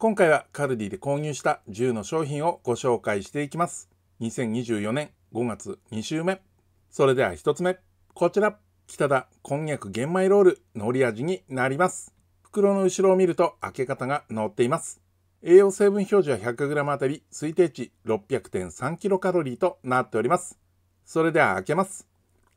今回はカルディで購入した10の商品をご紹介していきます2024年5月2週目それでは1つ目こちら北田こんにゃく玄米ロール乗り味になります袋の後ろを見ると開け方が載っています栄養成分表示は 100g あたり推定値 600.3kcal となっておりますそれでは開けます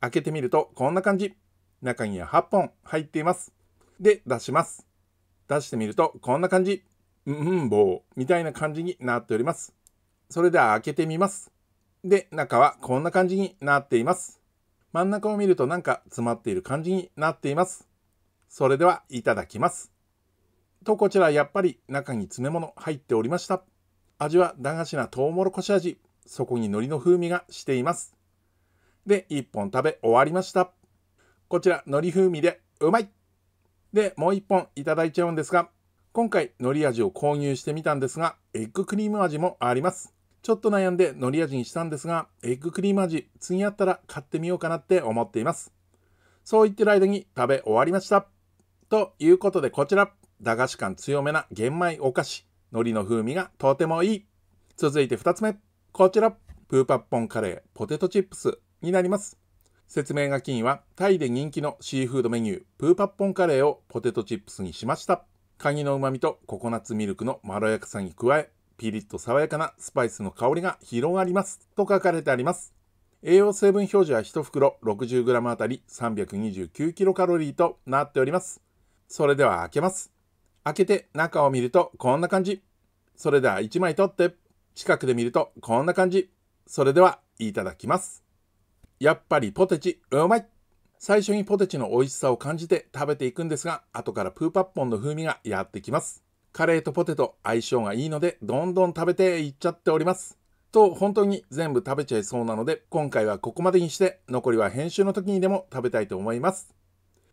開けてみるとこんな感じ中には8本入っていますで出します出してみるとこんな感じうんう、みたいな感じになっております。それでは開けてみます。で、中はこんな感じになっています。真ん中を見るとなんか詰まっている感じになっています。それではいただきます。とこちらやっぱり中に詰め物入っておりました。味は駄菓子なトウモロコシ味。そこに海苔の風味がしています。で、1本食べ終わりました。こちら海苔風味でうまいで、もう1本いただいちゃうんですが、今回、海苔味を購入してみたんですが、エッグクリーム味もあります。ちょっと悩んで海苔味にしたんですが、エッグクリーム味、次あったら買ってみようかなって思っています。そう言ってる間に食べ終わりました。ということでこちら、駄菓子感強めな玄米お菓子、海苔の風味がとてもいい。続いて2つ目、こちら、プーパッポンカレーポテトチップスになります。説明書きには、タイで人気のシーフードメニュー、プーパッポンカレーをポテトチップスにしました。カニの旨味とココナッツミルクのまろやかさに加え、ピリッと爽やかなスパイスの香りが広がります。と書かれてあります。栄養成分表示は1袋 60g あたり 329kcal となっております。それでは開けます。開けて中を見るとこんな感じ。それでは1枚取って、近くで見るとこんな感じ。それではいただきます。やっぱりポテチうまい最初にポテチの美味しさを感じて食べていくんですが、後からプーパッポンの風味がやってきます。カレーとポテト相性がいいので、どんどん食べていっちゃっております。と本当に全部食べちゃいそうなので今回はここまでにして残りは編集の時にでも食べたいと思います。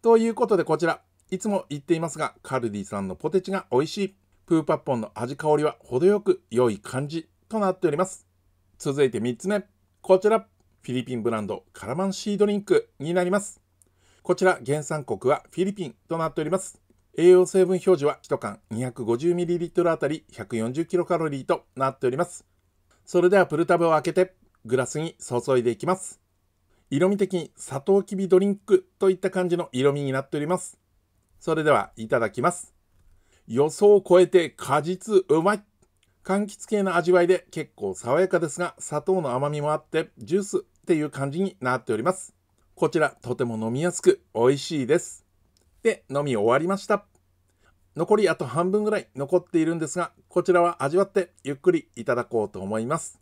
ということでこちらいつも言っていますがカルディさんのポテチが美味しいプーパッポンの味香りは程よく良い感じとなっております。続いて3つ目こちらフィリピンブランドカラマンシードリンクになります。こちら原産国はフィリピンとなっております。栄養成分表示は1缶 250ml あたり 140kcal となっております。それではプルタブを開けてグラスに注いでいきます。色味的にサトウキビドリンクといった感じの色味になっております。それではいただきます。予想を超えて果実うまい柑橘系の味わいで結構爽やかですが、砂糖の甘みもあって、ジュースっていう感じになっております。こちら、とても飲みやすく美味しいです。で、飲み終わりました。残りあと半分ぐらい残っているんですが、こちらは味わってゆっくりいただこうと思います。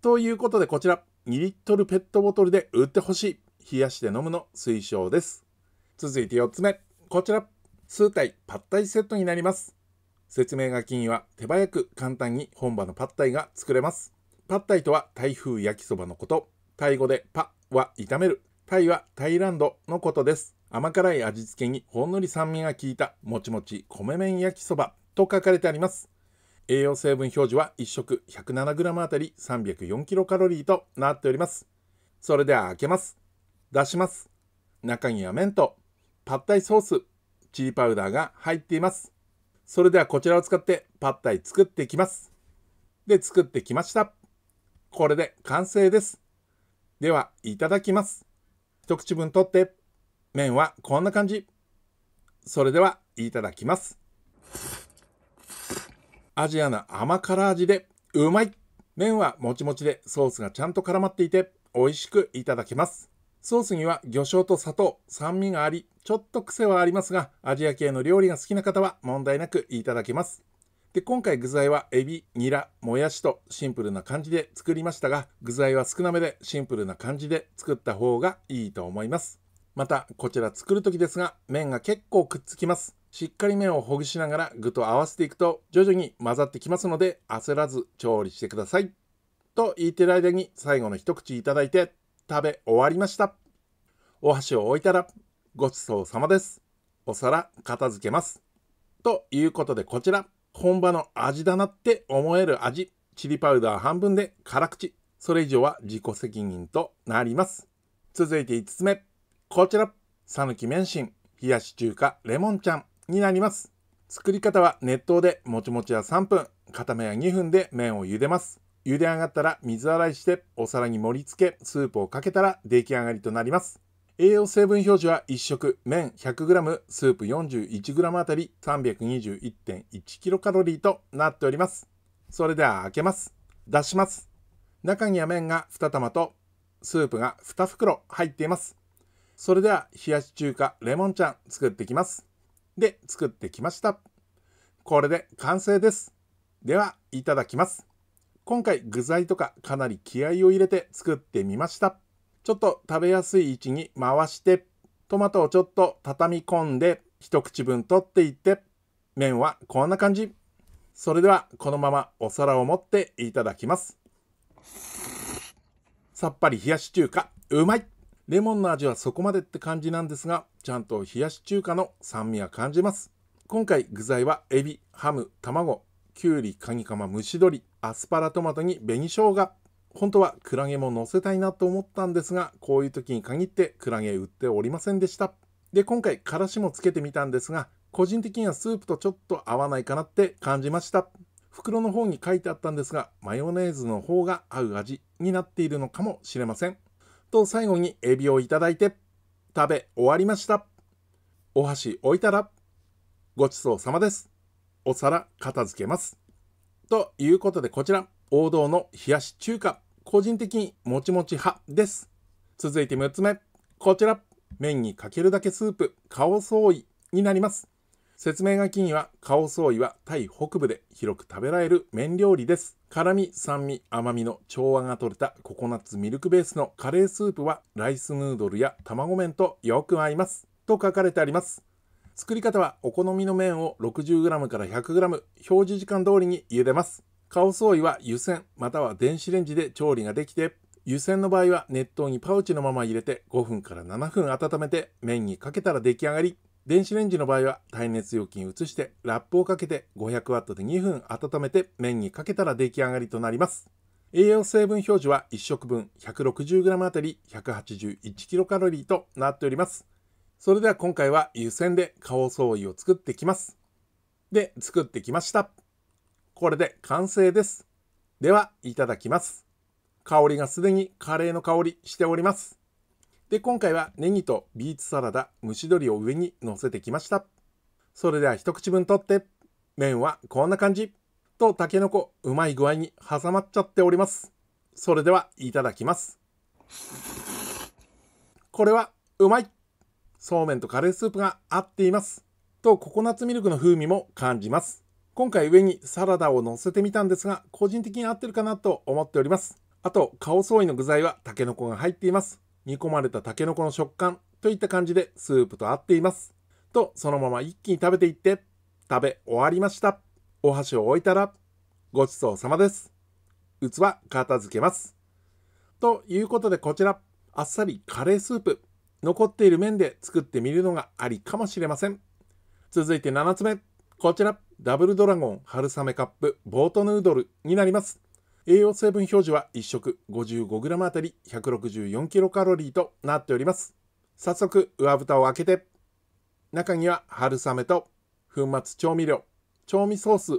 ということでこちら、2リットルペットボトルで売ってほしい、冷やして飲むの推奨です。続いて4つ目、こちら、数体パッタイセットになります。説明書きには手早く簡単に本場のパッタイが作れます。パッタイとは台風焼きそばのこと。タイ語でパは炒める。タイはタイランドのことです。甘辛い味付けにほんのり酸味が効いたもちもち米麺焼きそばと書かれてあります。栄養成分表示は1食 107g あたり 304kcal となっております。それでは開けます。出します。中には麺とパッタイソース、チリパウダーが入っています。それではこちらを使ってパッタイ作っていきます。で、作ってきました。これで完成です。では、いただきます。一口分取って、麺はこんな感じ。それでは、いただきます。アジアの甘辛味でうまい麺はもちもちでソースがちゃんと絡まっていて美味しくいただけます。ソースには魚醤と砂糖、酸味があり、ちょっと癖はありますが、アジア系の料理が好きな方は問題なくいただけます。で、今回具材はエビ、ニラ、もやしとシンプルな感じで作りましたが、具材は少なめでシンプルな感じで作った方がいいと思います。また、こちら作る時ですが、麺が結構くっつきます。しっかり麺をほぐしながら具と合わせていくと徐々に混ざってきますので焦らず調理してください。と言ってる間に最後の一口いただいて食べ終わりました。お箸を置いたらごちそうさまです。お皿片付けます。ということでこちら、本場の味だなって思える味、チリパウダー半分で辛口、それ以上は自己責任となります。続いて5つ目、こちら、讃岐麺心、冷やし中華レモンちゃんになります。作り方は熱湯でもちもちは3分、片面は2分で麺を茹でます。茹で上がったら水洗いしてお皿に盛り付けスープをかけたら出来上がりとなります栄養成分表示は1食麺 100g スープ 41g あたり 321.1kcal となっておりますそれでは開けます出します中には麺が2玉とスープが2袋入っていますそれでは冷やし中華レモンちゃん作ってきますで作ってきましたこれで完成ですではいただきます今回具材とかかなり気合を入れて作ってみましたちょっと食べやすい位置に回して、トマトをちょっと畳み込んで、一口分取っていって、麺はこんな感じ。それではこのままお皿を持っていただきます。さっぱり冷やし中華、うまいレモンの味はそこまでって感じなんですが、ちゃんと冷やし中華の酸味は感じます。今回具材はエビ、ハム、卵、きゅうり、カニカマ、蒸し鶏、アスパラトマトに紅生姜、本当はクラゲも乗せたいなと思ったんですが、こういう時に限ってクラゲ売っておりませんでした。で、今回、からしもつけてみたんですが、個人的にはスープとちょっと合わないかなって感じました。袋の方に書いてあったんですが、マヨネーズの方が合う味になっているのかもしれません。と、最後にエビをいただいて、食べ終わりました。お箸置いたら、ごちそうさまです。お皿片付けます。ということで、こちら、王道の冷やし中華。個人的もちもち派です。続いて6つ目。こちら。麺にかけるだけスープ、カオソーイになります。説明書きには、カオソーイはタイ北部で広く食べられる麺料理です。辛み、酸味、甘みの調和が取れたココナッツミルクベースのカレースープは、ライスヌードルや卵麺とよく合います。と書かれてあります。作り方はお好みの麺を 60g から 100g 表示時間通りに茹でます。顔掃除は湯煎または電子レンジで調理ができて、湯煎の場合は熱湯にパウチのまま入れて5分から7分温めて麺にかけたら出来上がり。電子レンジの場合は耐熱容器に移してラップをかけて 500W で2分温めて麺にかけたら出来上がりとなります。栄養成分表示は1食分 160g あたり 181kcal となっております。それでは今回は湯煎で顔掃イを作ってきます。で、作ってきました。これで完成です。では、いただきます。香りがすでにカレーの香りしております。で、今回はネギとビーツサラダ、蒸し鶏を上に乗せてきました。それでは一口分取って、麺はこんな感じ。と、たけのこ、うまい具合に挟まっちゃっております。それでは、いただきます。これは、うまいそうめんとカレースープが合っています。と、ココナッツミルクの風味も感じます。今回上にサラダを乗せてみたんですが、個人的に合ってるかなと思っております。あと、カオソーイの具材はタケノコが入っています。煮込まれたタケノコの食感といった感じでスープと合っています。と、そのまま一気に食べていって、食べ終わりました。お箸を置いたら、ごちそうさまです。器片付けます。ということでこちら、あっさりカレースープ。残っている麺で作ってみるのがありかもしれません。続いて7つ目。こちら、ダブルドラゴン春雨カップボートヌードルになります。栄養成分表示は1食 55g あたり 164kcal となっております。早速、上蓋を開けて、中には春雨と粉末調味料、調味ソース、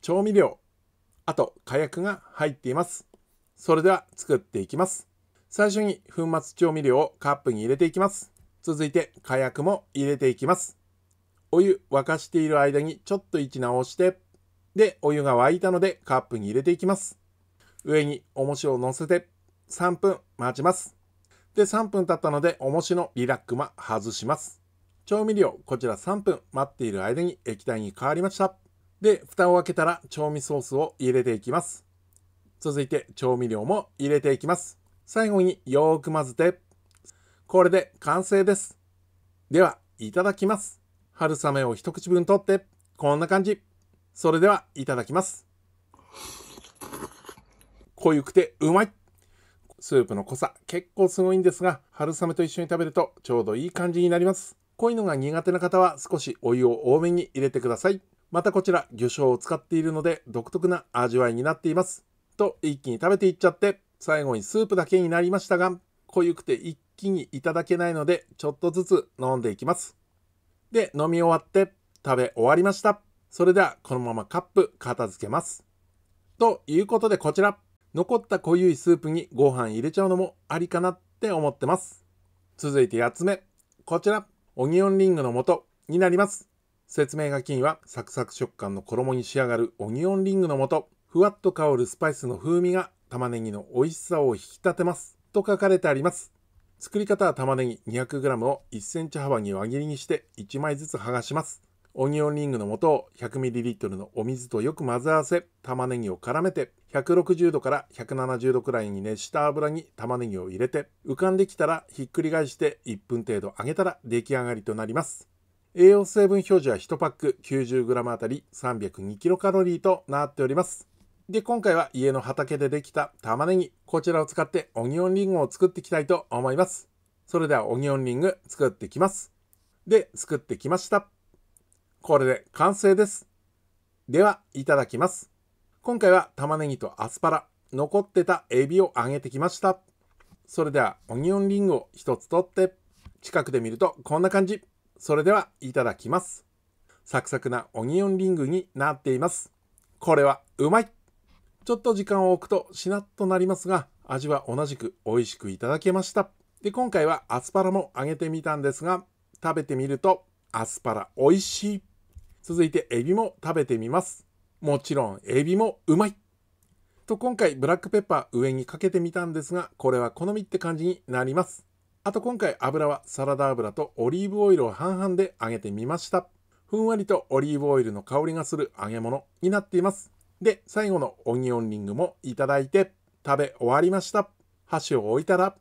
調味料、あと火薬が入っています。それでは作っていきます。最初に粉末調味料をカップに入れていきます。続いて火薬も入れていきます。お湯沸かしている間にちょっと位置直して、で、お湯が沸いたのでカップに入れていきます。上に重しを乗せて3分待ちます。で、3分経ったので重しのリラックマ外します。調味料、こちら3分待っている間に液体に変わりました。で、蓋を開けたら調味ソースを入れていきます。続いて調味料も入れていきます。最後によーく混ぜて、これで完成です。では、いただきます。春雨を一口分取って、こんな感じ。それでは、いただきます。濃ゆくてうまいスープの濃さ結構すごいんですが、春雨と一緒に食べるとちょうどいい感じになります。濃いのが苦手な方は少しお湯を多めに入れてください。またこちら魚醤を使っているので独特な味わいになっています。と一気に食べていっちゃって、最後にスープだけになりましたが、濃ゆくて一気にいただけないのでちょっとずつ飲んでいきます。で、飲み終わって食べ終わりました。それではこのままカップ片付けます。ということでこちら、残った濃ゆいスープにご飯入れちゃうのもありかなって思ってます。続いて8つ目、こちら、オニオンリングの素になります。説明書きにはサクサク食感の衣に仕上がるオニオンリングの素、ふわっと香るスパイスの風味が玉ねぎの美味しさを引き立てますと書かれてあります。作り方は玉ねぎ 200g を 1cm 幅に輪切りにして1枚ずつ剥がします。オニオンリングの素を 100ml のお水とよく混ぜ合わせ、玉ねぎを絡めて、160度から170度くらいに熱した油に玉ねぎを入れて、浮かんできたらひっくり返して1分程度揚げたら出来上がりとなります。栄養成分表示は1パック 90g あたり 302kcal となっております。で、今回は家の畑でできた玉ねぎ、こちらを使ってオニオンリングを作っていきたいと思います。それではオニオンリング作ってきます。で、作ってきました。これで完成です。では、いただきます。今回は玉ねぎとアスパラ、残ってたエビを揚げてきました。それでは、オニオンリングを一つ取って、近くで見るとこんな感じ。それでは、いただきます。サクサクなオニオンリングになっています。これはうまいちょっと時間を置くとしなっとなりますが、味は同じく美味しくいただけました。で、今回はアスパラも揚げてみたんですが、食べてみるとアスパラ美味しい。続いてエビも食べてみます。もちろんエビもうまい。と今回ブラックペッパー上にかけてみたんですが、これは好みって感じになります。あと今回油はサラダ油とオリーブオイルを半々で揚げてみました。ふんわりとオリーブオイルの香りがする揚げ物になっています。で、最後のオニオンリングもいただいて、食べ終わりました。箸を置いたら、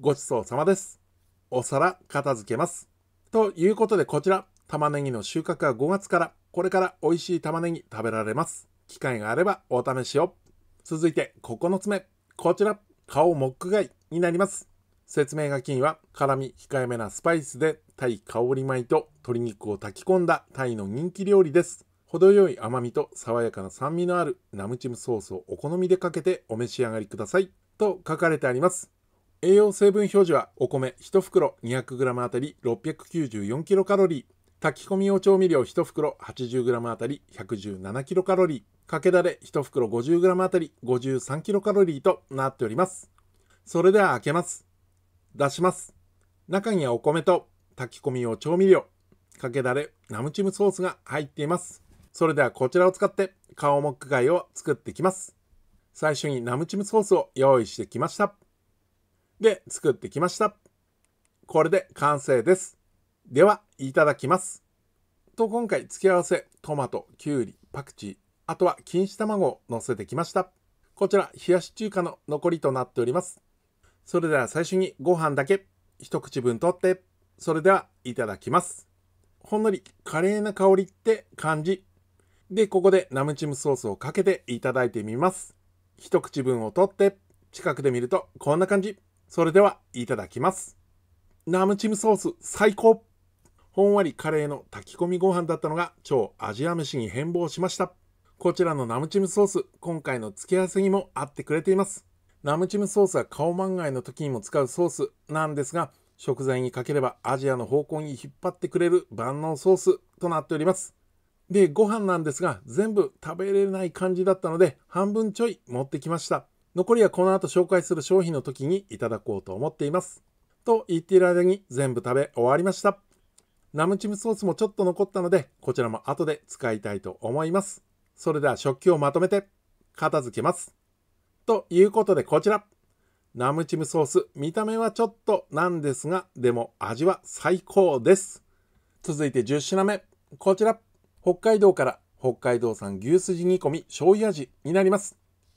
ごちそうさまです。お皿片付けます。ということでこちら、玉ねぎの収穫は5月から、これから美味しい玉ねぎ食べられます。機会があればお試しを。続いて9つ目。こちら、顔モック貝になります。説明書きには、辛み控えめなスパイスで、タイ香り米と鶏肉を炊き込んだタイの人気料理です。程よい甘みと爽やかな酸味のあるナムチムソースをお好みでかけてお召し上がりくださいと書かれてあります栄養成分表示はお米1袋 200g あたり 694kcal 炊き込み用調味料1袋 80g あたり 117kcal かけだれ1袋 50g あたり 53kcal となっておりますそれでは開けます出します中にはお米と炊き込み用調味料かけだれナムチムソースが入っていますそれではこちらを使って顔モック貝を作っていきます。最初にナムチムソースを用意してきました。で、作ってきました。これで完成です。では、いただきます。と、今回付け合わせ、トマト、きゅうり、パクチー、あとは錦糸卵を乗せてきました。こちら、冷やし中華の残りとなっております。それでは最初にご飯だけ、一口分取って、それでは、いただきます。ほんのり華麗な香りって感じで、ここでナムチムソースをかけていただいてみます。一口分を取って、近くで見るとこんな感じ。それでは、いただきます。ナムチムソース最高ほんわりカレーの炊き込みご飯だったのが超アジア飯に変貌しました。こちらのナムチムソース、今回の付け合わせにも合ってくれています。ナムチムソースは顔漫画の時にも使うソースなんですが、食材にかければアジアの方向に引っ張ってくれる万能ソースとなっております。で、ご飯なんですが、全部食べれない感じだったので、半分ちょい持ってきました。残りはこの後紹介する商品の時にいただこうと思っています。と言っている間に全部食べ終わりました。ナムチムソースもちょっと残ったので、こちらも後で使いたいと思います。それでは食器をまとめて、片付けます。ということでこちら。ナムチムソース、見た目はちょっとなんですが、でも味は最高です。続いて10品目。こちら。北海道から北海道産牛すじ煮込み醤油味になります。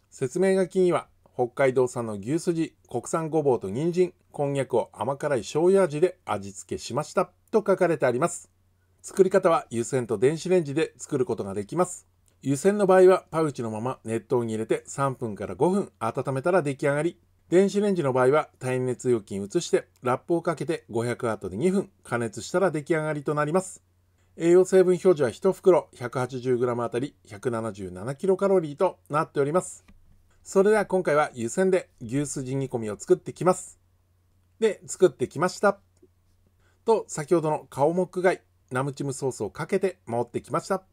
説明書きには、北海道産の牛すじ、国産ごぼうと人参、こんにゃくを甘辛い醤油味で味付けしましたと書かれてあります。作り方は湯煎と電子レンジで作ることができます。湯煎の場合はパウチのまま熱湯に入れて3分から5分温めたら出来上がり。電子レンジの場合は耐熱容器に移してラップをかけて500ワットで2分加熱したら出来上がりとなります。栄養成分表示は1袋 180g あたり 177kcal となっております。それでは今回は湯煎で牛すじ煮込みを作ってきます。で、作ってきました。と、先ほどの顔もくがい、ナムチムソースをかけて持ってきました。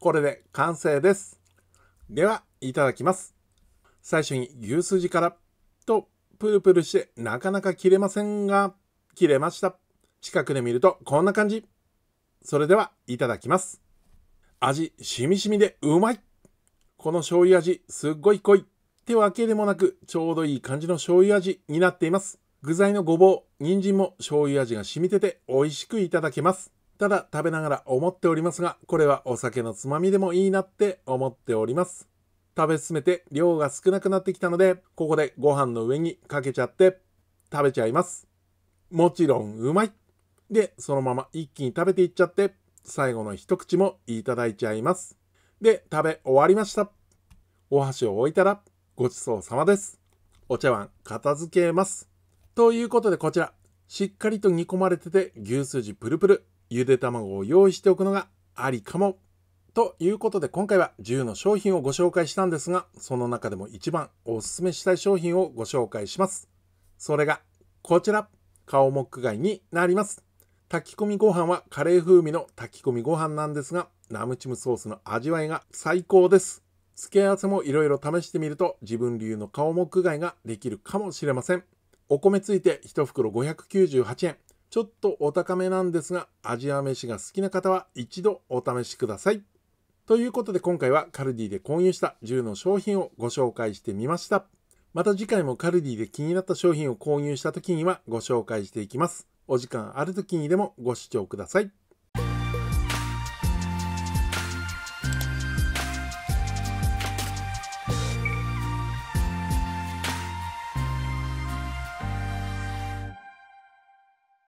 これで完成です。では、いただきます。最初に牛すじから、と、プルプルしてなかなか切れませんが、切れました。近くで見るとこんな感じ。それでは、いただきます。味、しみしみでうまいこの醤油味、すっごい濃いってわけでもなく、ちょうどいい感じの醤油味になっています。具材のごぼう、人参も醤油味が染みてて美味しくいただけます。ただ食べながら思っておりますが、これはお酒のつまみでもいいなって思っております。食べ進めて量が少なくなってきたので、ここでご飯の上にかけちゃって食べちゃいます。もちろんうまいで、そのまま一気に食べていっちゃって、最後の一口もいただいちゃいます。で、食べ終わりました。お箸を置いたら、ごちそうさまです。お茶碗片付けます。ということでこちら、しっかりと煮込まれてて牛すじプルプル、ゆで卵を用意しておくのがありかも。ということで今回は10の商品をご紹介したんですが、その中でも一番おすすめしたい商品をご紹介します。それがこちら、顔モック貝になります。炊き込みご飯はカレー風味の炊き込みご飯なんですが、ラムチムソースの味わいが最高です。付け合わせもいろいろ試してみると自分流の顔も具外ができるかもしれません。お米ついて1袋598円。ちょっとお高めなんですが、アジア飯が好きな方は一度お試しください。ということで今回はカルディで購入した10の商品をご紹介してみました。また次回もカルディで気になった商品を購入した時にはご紹介していきます。お時間ある時にでもご視聴ください。